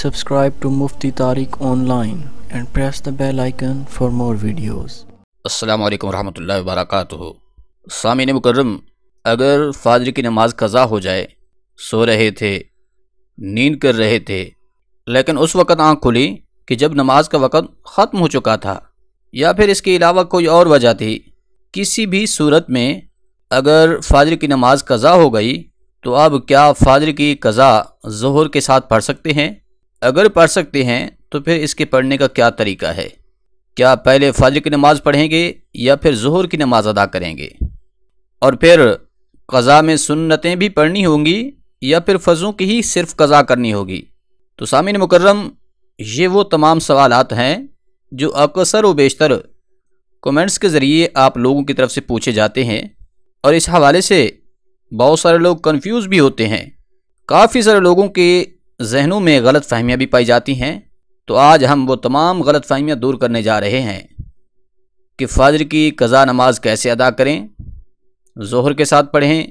subscribe to Mufti Tariq online and press the bell icon for more videos. अस्सलाम वालेकुम रहमतुल्लाहि व बरकातुहू सामीन मुकर्रम अगर फाजर की नमाज कज़ा हो जाए सो रहे थे नींद कर रहे थे लेकिन उस वक़्त आँख खुली कि जब नमाज का वक़्त ख़त्म हो चुका था या फिर इसके अलावा कोई और वजह थी किसी भी सूरत में अगर फाजर की नमाज कज़ा हो गई तो अब क्या फाजर की कज़ा जहर के साथ पढ़ सकते हैं अगर पढ़ सकते हैं तो फिर इसके पढ़ने का क्या तरीका है क्या पहले फजर की नमाज़ पढ़ेंगे या फिर जहर की नमाज़ अदा करेंगे और फिर कज़ा में सुन्नतें भी पढ़नी होंगी या फिर फ़र्ज़ों की ही सिर्फ कज़ा करनी होगी तो सामिन मुकर्रम ये वो तमाम सवाल हैं जो अक्सर व बेशतर कमेंट्स के ज़रिए आप लोगों की तरफ से पूछे जाते हैं और इस हवाले से बहुत सारे लोग कन्फ्यूज़ भी होते हैं काफ़ी सारे लोगों के जहनों में गलत फहमियाँ भी पाई जाती हैं तो आज हम वो तमाम गलत फहमियाँ दूर करने जा रहे हैं कि फ़ाजर की कज़ा नमाज कैसे अदा करें जोहर के साथ पढ़ें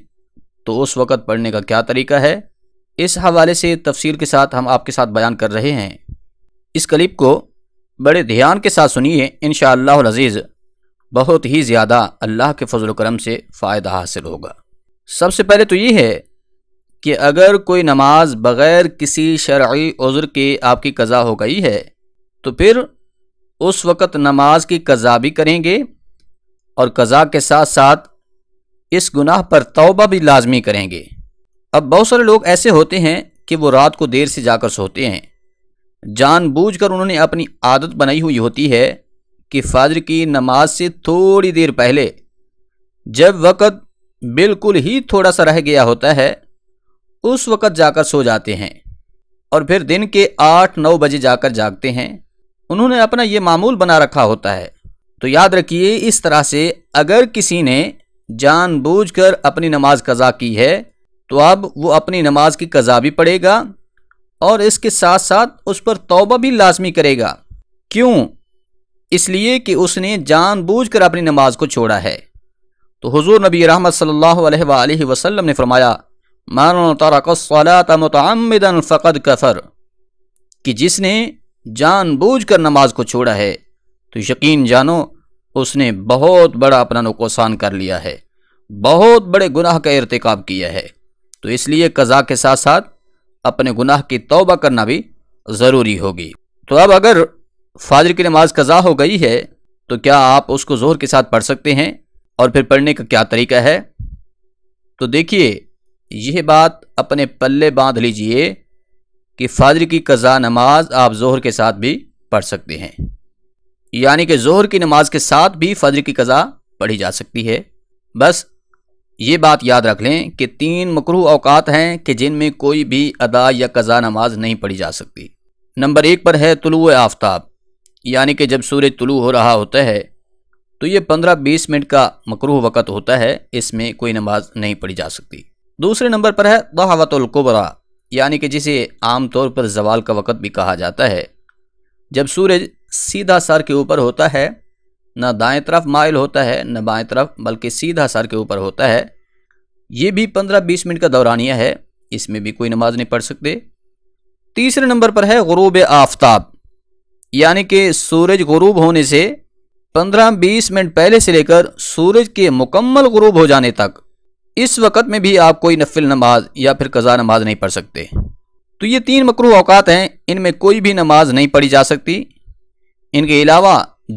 तो उस वक़्त पढ़ने का क्या तरीका है इस हवाले से तफसील के साथ हम आपके साथ बयान कर रहे हैं इस क्लिप को बड़े ध्यान के साथ सुनिए इन शज़ीज़ बहुत ही ज़्यादा अल्लाह के फजल करम से फ़ायदा हासिल होगा सबसे पहले तो ये है कि अगर कोई नमाज बग़ैर किसी शर्य उज़र के आपकी कज़ा हो गई है तो फिर उस वक़्त नमाज की कज़ा भी करेंगे और कज़ा के साथ साथ इस गुनाह पर तौबा भी लाजमी करेंगे अब बहुत सारे लोग ऐसे होते हैं कि वो रात को देर से जाकर सोते हैं जानबूझकर उन्होंने अपनी आदत बनाई हुई होती है कि फाजर की नमाज से थोड़ी देर पहले जब वक़्त बिल्कुल ही थोड़ा सा रह गया होता है उस वक़्त जाकर सो जाते हैं और फिर दिन के आठ नौ बजे जाकर जागते हैं उन्होंने अपना ये मामूल बना रखा होता है तो याद रखिए इस तरह से अगर किसी ने जानबूझकर अपनी नमाज कज़ा की है तो अब वो अपनी नमाज की कज़ा भी पढ़ेगा और इसके साथ साथ उस पर तौबा भी लाजमी करेगा क्यों इसलिए कि उसने जानबूझकर अपनी नमाज को छोड़ा है तो हुजूर नबी रहमत सल्लल्लाहु अलैहि वसल्लम ने फरमाया मन सलात मतमदन फ़कद कफ़र कि जिसने जानबूझकर नमाज को छोड़ा है तो यकीन जानो उसने बहुत बड़ा अपना नुकसान कर लिया है बहुत बड़े गुनाह का इरतकब किया है तो इसलिए कज़ा के साथ साथ अपने गुनाह की तौबा करना भी ज़रूरी होगी तो अब अगर फाजर की नमाज कज़ा हो गई है तो क्या आप उसको जोर के साथ पढ़ सकते हैं और फिर पढ़ने का क्या तरीका है तो देखिए यह बात अपने पल्ले बांध लीजिए कि फाजर की कज़ा नमाज आप जोहर के साथ भी पढ़ सकते हैं यानी कि जोहर की नमाज के साथ भी फ़ाजर की कज़ा पढ़ी जा सकती है बस ये बात याद रख लें कि तीन मकरू अवकात हैं कि जिनमें कोई भी अदा या कज़ा नमाज नहीं पढ़ी जा सकती नंबर एक पर है तुलु आफ्ताब यानी कि जब सूर्य तुलु हो रहा होता है तो ये पंद्रह बीस मिनट का मकरू वक़्त होता है इसमें कोई नमाज नहीं पढ़ी जा सकती दूसरे नंबर पर है दहावतुलकुबरा यानी कि जिसे आम तौर पर जवाल का वक़्त भी कहा जाता है जब सूरज सीधा सर के ऊपर होता है न दाएं तरफ माइल होता है न बाएं तरफ बल्कि सीधा सर के ऊपर होता है ये भी पंद्रह बीस मिनट का दौरानिया है इसमें भी कोई नमाज नहीं पढ़ सकते तीसरे नंबर पर है गरूब आफ्ताब यानी कि सूरज गरूब होने से पंद्रह बीस मिनट पहले से लेकर सूरज के मुकम्मल गरूब हो जाने तक इस वक्त में भी आप कोई नफिल नमाज या फिर कज़ा नमाज नहीं पढ़ सकते तो ये तीन मकरू अवकात हैं इनमें कोई भी नमाज नहीं पढ़ी जा सकती इनके अलावा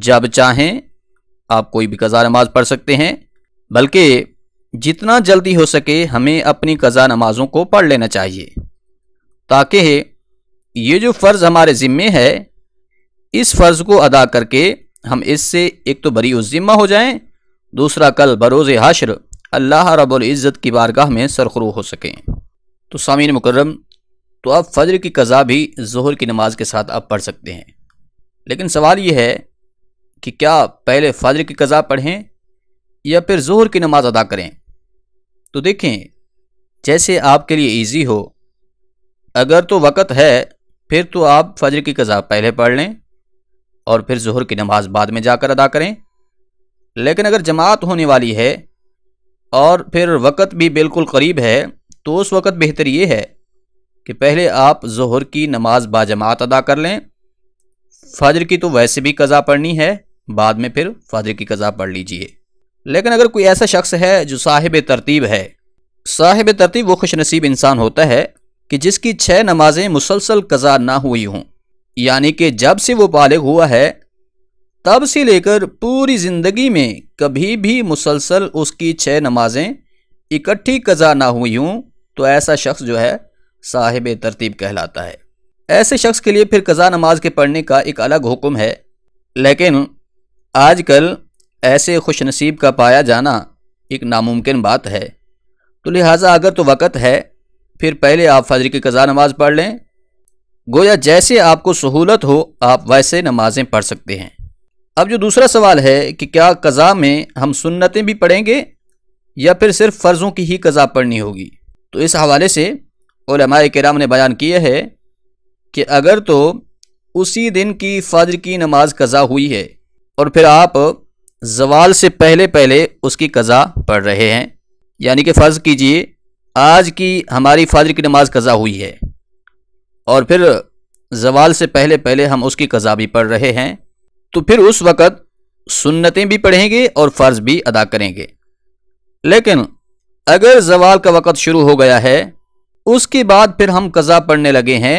जब चाहें आप कोई भी कज़ा नमाज पढ़ सकते हैं बल्कि जितना जल्दी हो सके हमें अपनी कज़ा नमाज़ों को पढ़ लेना चाहिए ताकि ये जो फ़र्ज़ हमारे ज़िम्मे है इस फ़र्ज़ को अदा करके हम इससे एक तो बरी उज़िम्मा हो जाएं दूसरा कल बरोज़ हाशर अल्लाह रब्ज़त की बारगाह में सरखरू हो सकें तो सामीन मुकर्रम तो आप फजर की कज़ा भी जहर की नमाज के साथ आप पढ़ सकते हैं लेकिन सवाल यह है कि क्या पहले फजर की कज़ा पढ़ें या फिर जहर की नमाज अदा करें तो देखें जैसे आपके लिए ईजी हो अगर तो वक़्त है फिर तो आप फजर की कज़ा पहले पढ़ लें और फिर जहर की नमाज बाद में जाकर अदा करें लेकिन अगर जमात होने वाली है और फिर वक़्त भी बिल्कुल करीब है तो उस वक़्त बेहतर ये है कि पहले आप जहर की नमाज बाजमात अदा कर लें फजर की तो वैसे भी कज़ा पढ़नी है बाद में फिर फजर की कज़ा पढ़ लीजिए लेकिन अगर कोई ऐसा शख्स है जो साहिब तरतीब है साहिब तरतीब वो खुश नसीब इंसान होता है कि जिसकी छः नमाजें मुसलसल कज़ा ना हुई हों यानी कि जब से वो बालग हुआ है तब से लेकर पूरी ज़िंदगी में कभी भी मुसलसल उसकी छः नमाजें इकट्ठी कज़ा ना हुई हूँ तो ऐसा शख्स जो है साहिब तरतीब कहलाता है ऐसे शख्स के लिए फिर कज़ा नमाज के पढ़ने का एक अलग हुक्म है लेकिन आजकल ऐसे खुश नसीब का पाया जाना एक नामुमकिन बात है तो लिहाजा अगर तो वक़्त है फिर पहले आप फजर की कज़ा नमाज पढ़ लें गोया जैसे आपको सहूलत हो आप वैसे नमाज़ें पढ़ सकते हैं अब जो दूसरा सवाल है कि क्या कज़ा में हम सुन्नतें भी पढ़ेंगे या फिर सिर्फ फ़र्ज़ों की ही कज़ा पढ़नी होगी तो इस हवाले से कराम ने बयान किया है कि अगर तो उसी दिन की फ़ज्र की नमाज कज़ा हुई है और फिर आप जवाल से पहले पहले उसकी कज़ा पढ़ रहे हैं यानी कि फ़र्ज़ कीजिए आज की हमारी फ़ज्र की नमाज कज़ा हुई है और फिर जवाल से पहले पहले हम उसकी कज़ा भी पढ़ रहे हैं तो फिर उस वक़्त सुन्नतें भी पढ़ेंगे और फ़र्ज भी अदा करेंगे लेकिन अगर जवाल का वक़्त शुरू हो गया है उसके बाद फिर हम कज़ा पढ़ने लगे हैं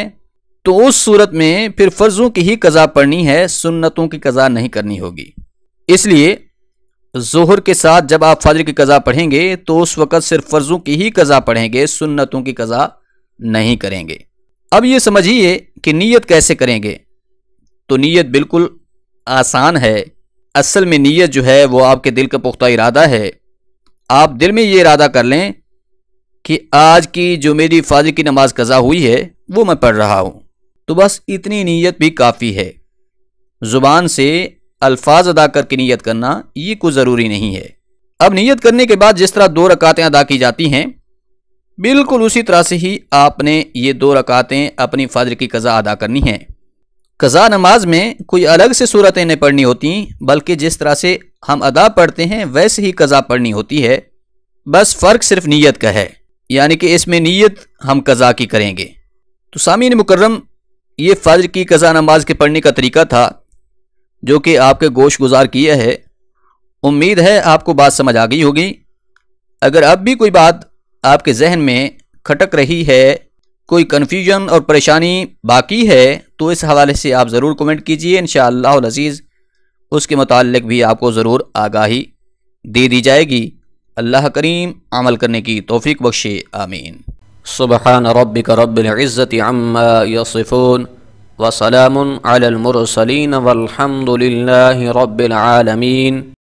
तो उस सूरत में फिर फ़र्ज़ों की ही कज़ा पढ़नी है सुन्नतों की कज़ा नहीं करनी होगी इसलिए जोहर के साथ जब आप फजर की कज़ा पढ़ेंगे तो उस वक़्त सिर्फ फ़र्ज़ों की ही कज़ा पढ़ेंगे सुन्नतों की कज़ा नहीं करेंगे अब ये समझिए कि नीयत कैसे करेंगे तो नीयत बिल्कुल आसान है असल में नीयत जो है वो आपके दिल का पुख्ता इरादा है आप दिल में ये इरादा कर लें कि आज की जो मेरी फाजिल की नमाज कज़ा हुई है वो मैं पढ़ रहा हूँ तो बस इतनी नीयत भी काफ़ी है ज़ुबान से अल्फाज अदा करके नीयत करना ये कुछ ज़रूरी नहीं है अब नीयत करने के बाद जिस तरह दो रकातें अदा की जाती हैं बिल्कुल उसी तरह से ही आपने ये दो रकातें अपनी फजर की कज़ा अदा करनी है कज़ा नमाज में कोई अलग से सूरतें नहीं पढ़नी होती बल्कि जिस तरह से हम अदा पढ़ते हैं वैसे ही कज़ा पढ़नी होती है बस फ़र्क सिर्फ नीयत का है यानी कि इसमें नीयत हम कज़ा की करेंगे तो ने मुकर्रम ये फ़र्ज की कज़ा नमाज के पढ़ने का तरीका था जो कि आपके गोश गुजार किया है उम्मीद है आपको बात समझ आ गई होगी अगर अब भी कोई बात आपके जहन में खटक रही है कोई कन्फ्यूजन और परेशानी बाकी है तो इस हवाले से आप ज़रूर कमेंट कीजिए इन शज़ीज़ उसके मतलब भी आपको ज़रूर आगाही दे दी जाएगी अल्लाह करीम अमल करने की तोफ़ी बख्शे आमीन सुबह रबिक